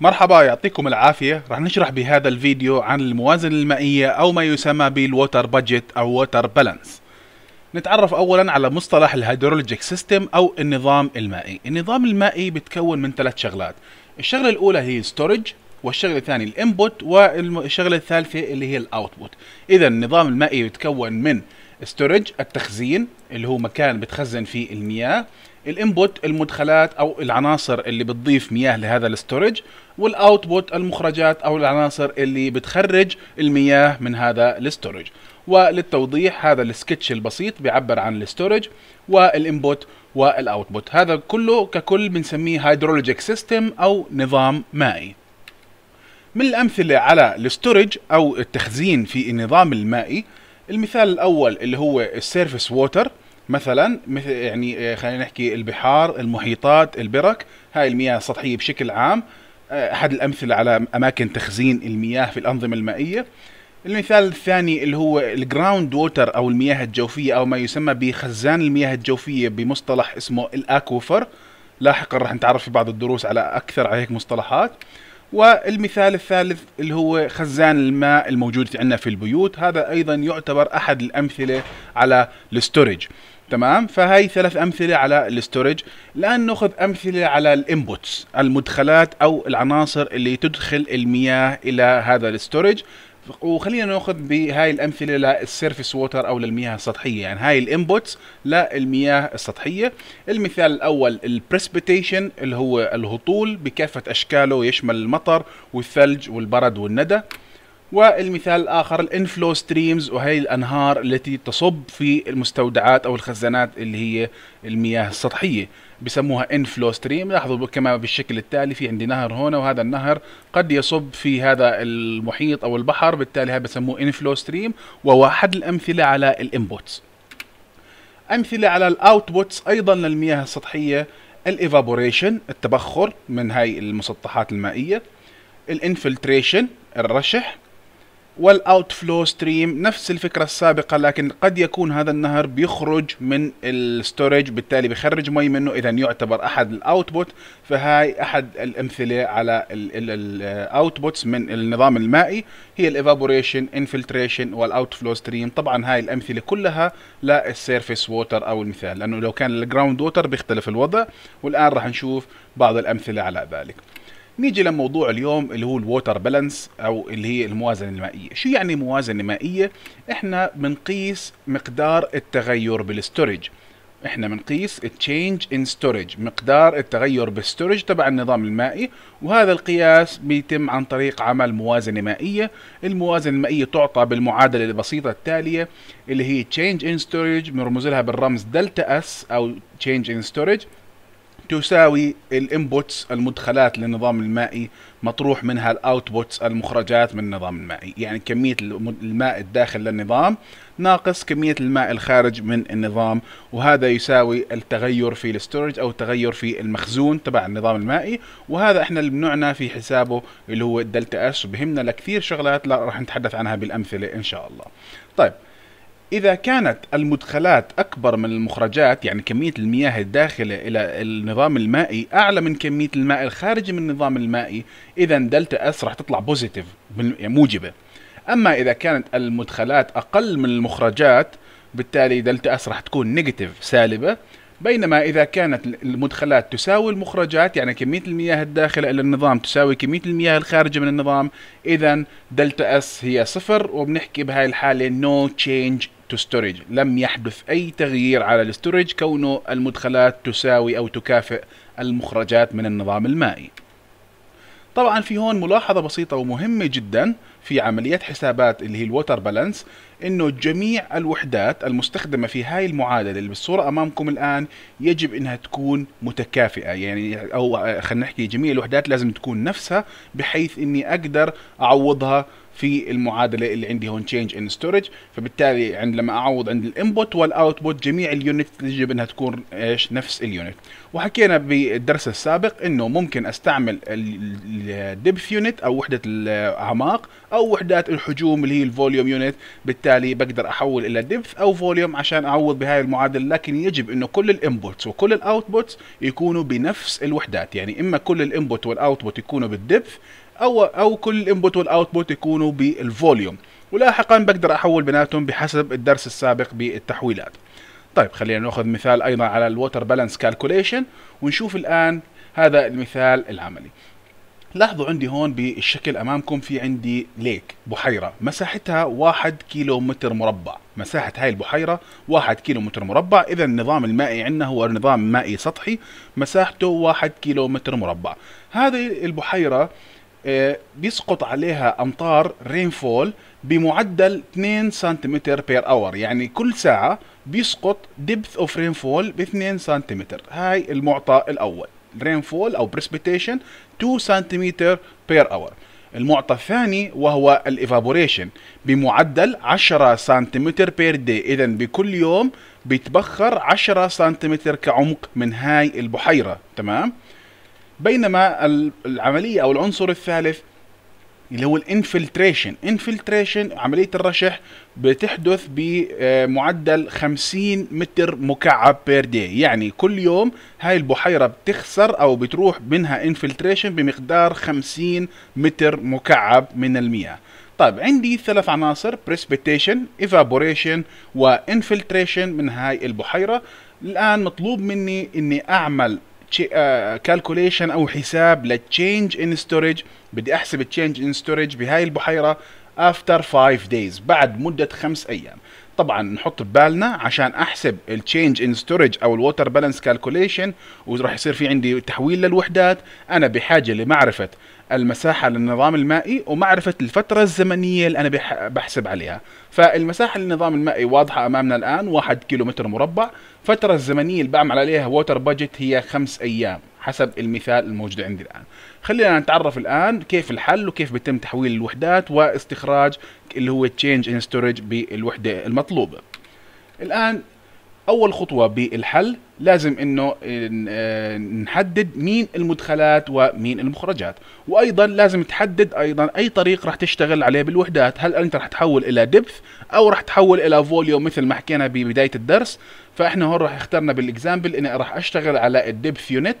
مرحبا يعطيكم العافية رح نشرح بهذا الفيديو عن الموازنة المائية أو ما يسمى بالووتر بادجت أو ووتر بالانس نتعرف أولا على مصطلح الهيدرولوجيك سيستم أو النظام المائي النظام المائي بتكون من ثلاث شغلات الشغلة الأولى هي ستورج والشغله الثانيه الانبوت والشغله الثالثه اللي هي الاوتبوت اذا النظام المائي بتكون من ستورج التخزين اللي هو مكان بتخزن فيه المياه الانبوت المدخلات او العناصر اللي بتضيف مياه لهذا الاستورج والاوتبوت المخرجات او العناصر اللي بتخرج المياه من هذا الاستورج وللتوضيح هذا السكتش البسيط بيعبر عن الاستورج والانبوت والاوتبوت هذا كله ككل بنسميه هيدرولوجيك سيستم او نظام مائي من الأمثلة على الاستورج أو التخزين في النظام المائي المثال الأول اللي هو السيرفس ووتر مثلا مثل يعني آه، خلينا نحكي البحار المحيطات البرك هاي المياه السطحيه بشكل عام آه، احد الامثله على اماكن تخزين المياه في الانظمه المائيه المثال الثاني اللي هو الجراوند ووتر او المياه الجوفيه او ما يسمى بخزان المياه الجوفيه بمصطلح اسمه الاكوفر لاحقا راح نتعرف في بعض الدروس على اكثر على هيك مصطلحات والمثال الثالث اللي هو خزان الماء الموجود عندنا في البيوت هذا ايضا يعتبر احد الامثله على الستورج تمام فهي ثلاث امثله على الاستورج الان ناخذ امثله على الانبوتس المدخلات او العناصر اللي تدخل المياه الى هذا الاستورج وخلينا ناخذ بهاي الامثله للسيرفيس ووتر او للمياه السطحيه يعني هاي الانبوتس للمياه السطحيه المثال الاول البريسبيتيشن اللي هو الهطول بكافه اشكاله يشمل المطر والثلج والبرد والندى والمثال الآخر الانفلو ستريمز وهي الأنهار التي تصب في المستودعات أو الخزانات اللي هي المياه السطحية بسموها انفلو ستريم لاحظوا كما بالشكل التالي في عندي نهر هنا وهذا النهر قد يصب في هذا المحيط أو البحر بالتالي هذا بسموه انفلو ستريم وواحد الأمثلة على الانبوتس أمثلة على الاوتبوتس أيضا للمياه السطحية الايفابوريشن التبخر من هاي المسطحات المائية الانفلتريشن الرشح والاوت فلو ستريم نفس الفكره السابقه لكن قد يكون هذا النهر بيخرج من الستورج بالتالي بيخرج مي منه اذا يعتبر احد الاوتبوت فهاي احد الامثله على الاوتبوتس من النظام المائي هي الايفابوريشن انفلتريشن والاوت فلو ستريم طبعا هاي الامثله كلها للسيرفيس ووتر او المثال لانه لو كان الجراوند ووتر بيختلف الوضع والان راح نشوف بعض الامثله على ذلك نيجي لموضوع اليوم اللي هو الووتر بالانس او اللي هي الموازنه المائيه شو يعني موازنه مائيه احنا بنقيس مقدار التغير بالستورج احنا بنقيس التشينج ان ستورج مقدار التغير بالستورج تبع النظام المائي وهذا القياس بيتم عن طريق عمل موازنه مائيه الموازنه المائيه تعطى بالمعادله البسيطه التاليه اللي هي تشينج ان ستورج بنرمز لها بالرمز دلتا اس او تشينج ان ستورج تساوي الانبوتس المدخلات للنظام المائي مطروح منها الاوتبوتس المخرجات من النظام المائي يعني كمية الماء الداخل للنظام ناقص كمية الماء الخارج من النظام وهذا يساوي التغير في الستورج او التغير في المخزون تبع النظام المائي وهذا احنا اللي بنعنى في حسابه اللي هو الدلتا اس وبهمنا لكثير شغلات لا راح نتحدث عنها بالامثلة ان شاء الله طيب إذا كانت المدخلات أكبر من المخرجات يعني كمية المياه الداخلة إلى النظام المائي أعلى من كمية الماء الخارجة من النظام المائي إذا دلتا أس راح تطلع بوزيتيف يعني موجبة أما إذا كانت المدخلات أقل من المخرجات بالتالي دلتا أس راح تكون نيجاتيف سالبة بينما إذا كانت المدخلات تساوي المخرجات يعني كمية المياه الداخلة إلى النظام تساوي كمية المياه الخارجة من النظام إذا دلتا اس هي صفر وبنحكي بهاي الحالة no change to storage لم يحدث أي تغيير على الستورج كونه المدخلات تساوي أو تكافئ المخرجات من النظام المائي طبعا في هون ملاحظة بسيطة ومهمة جدا في عمليات حسابات اللي هي الوتر بالانس انه جميع الوحدات المستخدمة في هاي المعادلة اللي بالصورة امامكم الان يجب انها تكون متكافئة يعني او خلينا نحكي جميع الوحدات لازم تكون نفسها بحيث اني اقدر اعوضها في المعادله اللي عندي هون تشينج ان ستورج فبالتالي عند لما اعوض عند الانبوت والاوتبوت جميع اليونت يجب انها تكون ايش نفس اليونت وحكينا بالدرس السابق انه ممكن استعمل الدبث يونت او وحده الاعماق او وحدات الحجوم اللي هي الفوليوم يونت بالتالي بقدر احول الى دبث او فوليوم عشان اعوض بهاي المعادله لكن يجب انه كل الانبوتس وكل الاوتبوتس يكونوا بنفس الوحدات يعني اما كل الانبوت والاوتبوت يكونوا بالدبث او او كل الانبوت والاوتبوت يكونوا بالفوليوم ولاحقا بقدر احول بيناتهم بحسب الدرس السابق بالتحويلات طيب خلينا ناخذ مثال ايضا على الووتر بالانس كالكوليشن ونشوف الان هذا المثال العملي لاحظوا عندي هون بالشكل امامكم في عندي ليك بحيره مساحتها 1 كيلو متر مربع مساحة هاي البحيرة 1 كيلو متر مربع إذا النظام المائي عندنا هو نظام مائي سطحي مساحته 1 كيلو متر مربع هذه البحيرة آه، بيسقط عليها امطار رينفول بمعدل 2 سنتيمتر بير اور يعني كل ساعه بيسقط ديبث اوف رينفول ب 2 سنتيمتر هاي المعطى الاول رينفول او بريسبيتيشن 2 سنتيمتر بير اور المعطى الثاني وهو الايفابوريشن بمعدل 10 سنتيمتر بير دي اذا بكل يوم بيتبخر 10 سنتيمتر كعمق من هاي البحيره تمام بينما العمليه او العنصر الثالث اللي هو الانفلتريشن انفلتريشن عمليه الرشح بتحدث بمعدل 50 متر مكعب بير دي يعني كل يوم هاي البحيره بتخسر او بتروح منها انفلتريشن بمقدار 50 متر مكعب من المياه طيب عندي ثلاث عناصر precipitation evaporation وانفلتريشن من هاي البحيره الان مطلوب مني اني اعمل كالكوليشن uh, او حساب للتشينج ان ستورج بدي احسب التشينج ان ستورج بهاي البحيره افتر 5 دايز بعد مده خمس ايام طبعا نحط ببالنا عشان احسب التشينج ان ستورج او الووتر بالانس كالكوليشن وراح يصير في عندي تحويل للوحدات انا بحاجه لمعرفه المساحة للنظام المائي ومعرفة الفترة الزمنية اللي أنا بحسب عليها فالمساحة للنظام المائي واضحة أمامنا الآن واحد كيلو متر مربع الفترة الزمنية اللي بعمل عليها ووتر بادجت هي خمس أيام حسب المثال الموجود عندي الآن خلينا نتعرف الآن كيف الحل وكيف بيتم تحويل الوحدات واستخراج اللي هو تشينج ان ستورج بالوحدة المطلوبة الآن اول خطوه بالحل لازم انه آه، نحدد مين المدخلات ومين المخرجات وايضا لازم تحدد ايضا اي طريق راح تشتغل عليه بالوحدات هل انت راح تحول الى دبث او راح تحول الى فوليوم مثل ما حكينا ببدايه الدرس فاحنا هون راح اخترنا بالاكزامبل اني راح اشتغل على الدبث يونت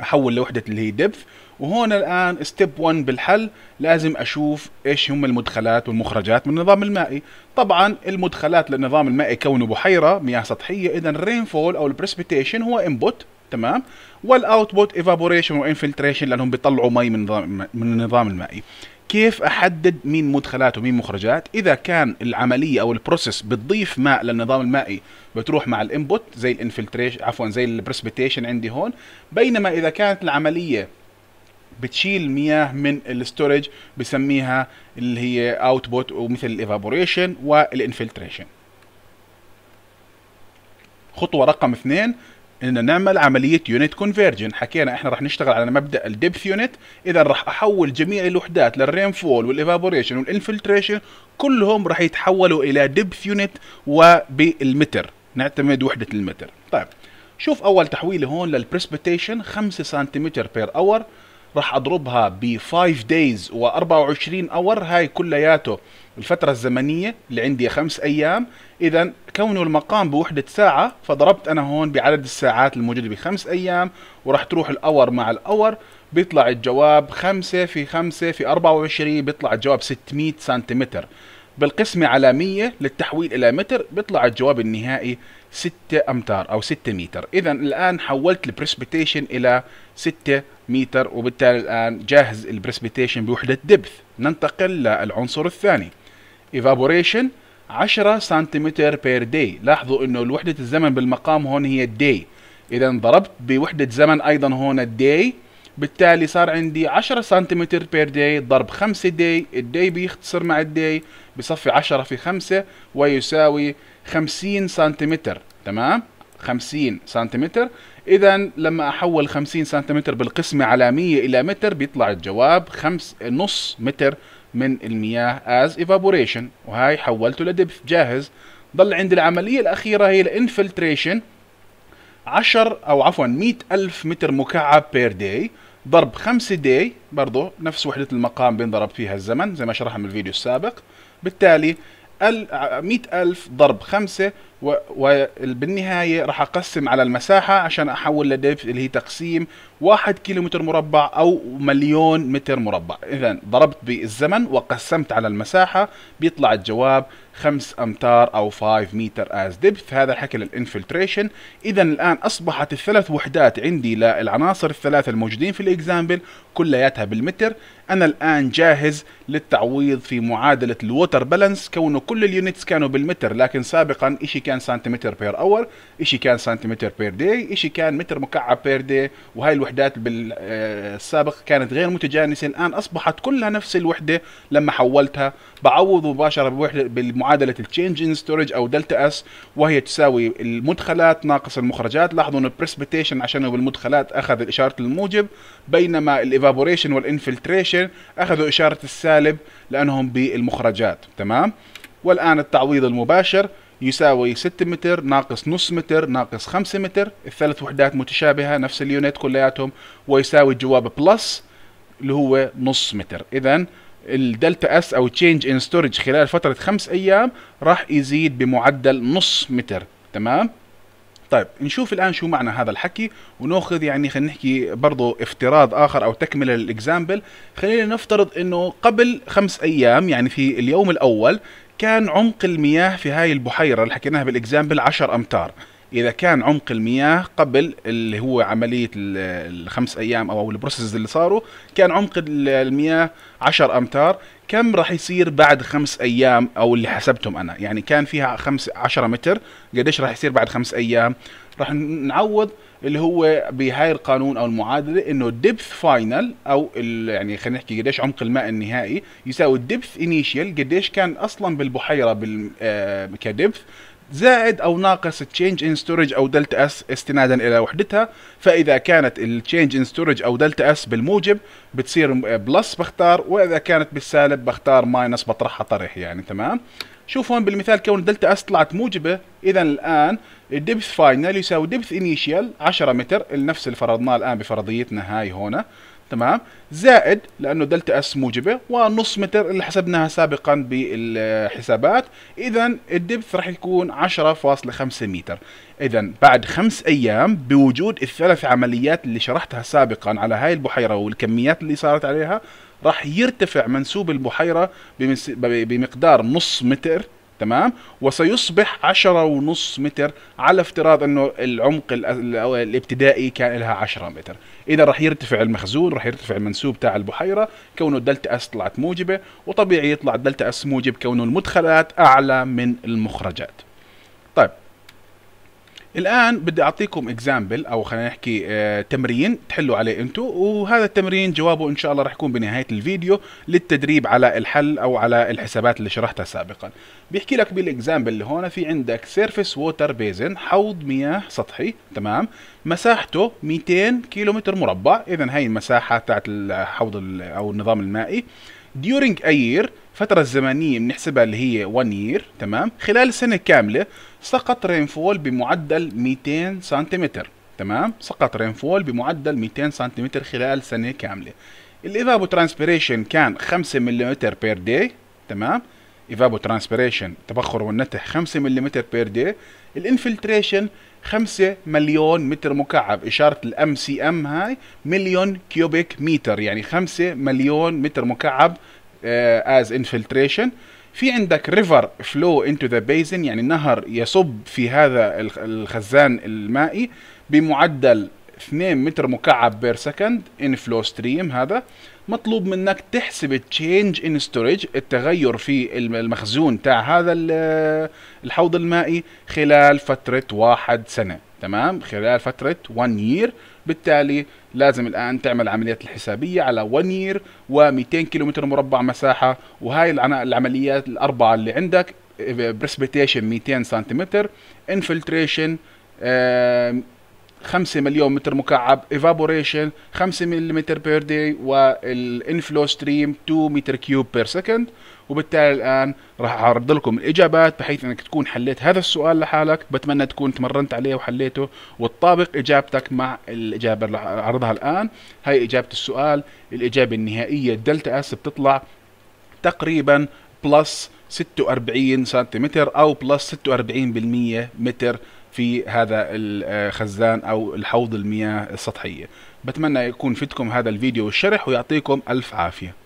احول لوحده اللي هي دبث وهون الآن ستيب 1 بالحل لازم أشوف إيش هم المدخلات والمخرجات من النظام المائي طبعا المدخلات للنظام المائي كونه بحيرة مياه سطحية إذا الرين فول أو البريسبيتيشن هو انبوت تمام والاوتبوت ايفابوريشن وانفلتريشن لانهم بيطلعوا مي من من النظام المائي كيف احدد مين مدخلات ومين مخرجات اذا كان العمليه او البروسيس بتضيف ماء للنظام المائي بتروح مع الانبوت زي الانفلتريشن عفوا زي البريسبيتيشن عندي هون بينما اذا كانت العمليه بتشيل مياه من الستورج بسميها اللي هي اوتبوت ومثل الايفابوريشن والانفلتريشن خطوه رقم اثنين اننا نعمل عمليه يونت كونفيرجن حكينا احنا رح نشتغل على مبدا الدبث يونت اذا رح احول جميع الوحدات للرين فول والايفابوريشن والانفلتريشن كلهم رح يتحولوا الى دبث يونت وبالمتر نعتمد وحده المتر طيب شوف اول تحويله هون للبريسبيتيشن 5 سنتيمتر بير اور راح اضربها ب 5 دايز و24 اور هاي كلياته الفترة الزمنية اللي عندي خمس ايام اذا كونه المقام بوحدة ساعة فضربت انا هون بعدد الساعات الموجودة بخمس ايام وراح تروح الاور مع الاور بيطلع الجواب خمسة في خمسة في 24 بيطلع الجواب 600 سنتيمتر بالقسمة على 100 للتحويل إلى متر بيطلع الجواب النهائي 6 أمتار أو 6 متر إذا الآن حولت البريسبيتيشن إلى 6 متر وبالتالي الآن جاهز البريسبيتيشن بوحدة دبث ننتقل للعنصر الثاني evaporation 10 سنتيمتر بير داي لاحظوا انه وحدة الزمن بالمقام هون هي الداي اذا ضربت بوحدة زمن ايضا هون الداي بالتالي صار عندي 10 سنتيمتر بير داي ضرب 5 داي الداي بيختصر مع الداي بصفي 10 في 5 ويساوي 50 سنتيمتر تمام 50 سنتيمتر اذا لما احول 50 سنتيمتر بالقسمه على 100 الى متر بيطلع الجواب خمس نص متر من المياه از ايفابوريشن وهي حولته لدبث جاهز ضل عندي العمليه الاخيره هي الانفلتريشن 10 او عفوا 100 الف متر مكعب بير داي ضرب 5 دي برضو نفس وحدة المقام بينضرب فيها الزمن زي ما شرحنا في الفيديو السابق بالتالي 100 ألف ضرب 5 وبالنهاية راح أقسم على المساحة عشان أحول لديف اللي هي تقسيم واحد كيلومتر مربع أو مليون متر مربع إذا ضربت بالزمن وقسمت على المساحة بيطلع الجواب 5 أمتار أو 5 متر as depth هذا الحكي للإنفلتريشن إذا الآن أصبحت الثلاث وحدات عندي للعناصر الثلاثة الموجودين في الإكزامبل كلياتها بالمتر أنا الآن جاهز للتعويض في معادلة الووتر بالانس كونه كل اليونتس كانوا بالمتر لكن سابقا إشي كان كان سنتيمتر بير اور شيء كان سنتيمتر بير داي شيء كان متر مكعب بير داي وهاي الوحدات بالسابق آه، كانت غير متجانسه الان اصبحت كلها نفس الوحده لما حولتها بعوض مباشره بوحده بالمعادله التشينج ان ستورج او دلتا اس وهي تساوي المدخلات ناقص المخرجات لاحظوا ان البريسبيتيشن عشان بالمدخلات اخذ اشاره الموجب بينما الايفابوريشن والانفلتريشن اخذوا اشاره السالب لانهم بالمخرجات تمام والان التعويض المباشر يساوي 6 متر ناقص نص متر ناقص 5 متر الثلاث وحدات متشابهة نفس اليونت كلياتهم ويساوي الجواب بلس اللي هو نص متر إذا الدلتا اس او تشينج ان ستورج خلال فتره خمس ايام راح يزيد بمعدل نص متر تمام طيب نشوف الان شو معنى هذا الحكي وناخذ يعني خلينا نحكي برضه افتراض اخر او تكمله للاكزامبل خلينا نفترض انه قبل خمس ايام يعني في اليوم الاول كان عمق المياه في هاي البحيرة اللي حكيناها بالإكزامبل 10 أمتار إذا كان عمق المياه قبل اللي هو عملية الخمس أيام أو البروسيس اللي صاروا كان عمق المياه 10 أمتار كم راح يصير بعد خمس ايام او اللي حسبتهم انا يعني كان فيها خمس 10 متر قديش راح يصير بعد خمس ايام راح نعوض اللي هو بهاي القانون او المعادله انه الدبث فاينل او يعني خلينا نحكي قديش عمق الماء النهائي يساوي الدبث initial قديش كان اصلا بالبحيره بال آه، كدبث زائد أو ناقص تشينج ان ستورج أو دلتا اس استنادا إلى وحدتها فإذا كانت التشينج ان ستورج أو دلتا اس بالموجب بتصير بلس بختار وإذا كانت بالسالب بختار ماينس بطرحها طرح يعني تمام شوف هون بالمثال كون دلتا اس طلعت موجبه اذا الان الدبث فاينل يساوي دبث انيشال 10 متر نفس اللي فرضناه الان بفرضيتنا هاي هون تمام زائد لانه دلتا اس موجبه ونص متر اللي حسبناها سابقا بالحسابات اذا الدبث راح يكون 10.5 متر اذا بعد خمس ايام بوجود الثلاث عمليات اللي شرحتها سابقا على هاي البحيره والكميات اللي صارت عليها راح يرتفع منسوب البحيره بمقدار نص متر تمام وسيصبح عشرة ونص متر على افتراض انه العمق الابتدائي كان لها عشرة متر اذا رح يرتفع المخزون رح يرتفع المنسوب تاع البحيرة كونه الدلتا اس طلعت موجبة وطبيعي يطلع الدلتا اس موجب كونه المدخلات اعلى من المخرجات طيب الان بدي اعطيكم اكزامبل او خلينا نحكي آه تمرين تحلوا عليه انتم وهذا التمرين جوابه ان شاء الله راح يكون بنهايه الفيديو للتدريب على الحل او على الحسابات اللي شرحتها سابقا بيحكي لك بالاكزامبل اللي هون في عندك سيرفيس ووتر بيزن حوض مياه سطحي تمام مساحته 200 كيلومتر مربع اذا هي المساحه تاعت الحوض او النظام المائي during a year الفترة الزمنية بنحسبها اللي هي 1 يير تمام خلال سنة كاملة سقط رينفول بمعدل 200 سنتيمتر تمام سقط رينفول بمعدل 200 سنتيمتر خلال سنة كاملة الايفابو ترانسبيريشن كان 5 ملم بير داي تمام ايفابو ترانسبيريشن تبخر والنتح 5 ملم بير داي الانفلتريشن 5 مليون متر مكعب اشاره الام سي ام هاي مليون كيوبيك متر يعني 5 مليون متر مكعب از آه، انفلتريشن في عندك ريفر فلو انتو ذا بيزن يعني نهر يصب في هذا الخزان المائي بمعدل 2 متر مكعب بير سكند ان فلو ستريم هذا مطلوب منك تحسب التشينج ان ستورج التغير في المخزون تاع هذا الحوض المائي خلال فترة واحد سنة تمام خلال فترة 1 يير بالتالي لازم الآن تعمل عمليات الحسابية على 1 يير و200 كيلومتر مربع مساحة وهاي العمليات الأربعة اللي عندك إيه، precipitation 200 سنتيمتر infiltration 5 مليون متر مكعب evaporation 5 ملم بير داي والانفلو ستريم 2 متر كيوب بير سكند وبالتالي الآن راح أعرض لكم الإجابات بحيث أنك تكون حليت هذا السؤال لحالك بتمنى تكون تمرنت عليه وحليته وتطابق إجابتك مع الإجابة اللي أعرضها الآن هاي إجابة السؤال الإجابة النهائية الدلتا أس بتطلع تقريبا بلس 46 سنتيمتر أو بلس 46% متر في هذا الخزان او الحوض المياه السطحيه بتمنى يكون فدكم هذا الفيديو والشرح ويعطيكم الف عافيه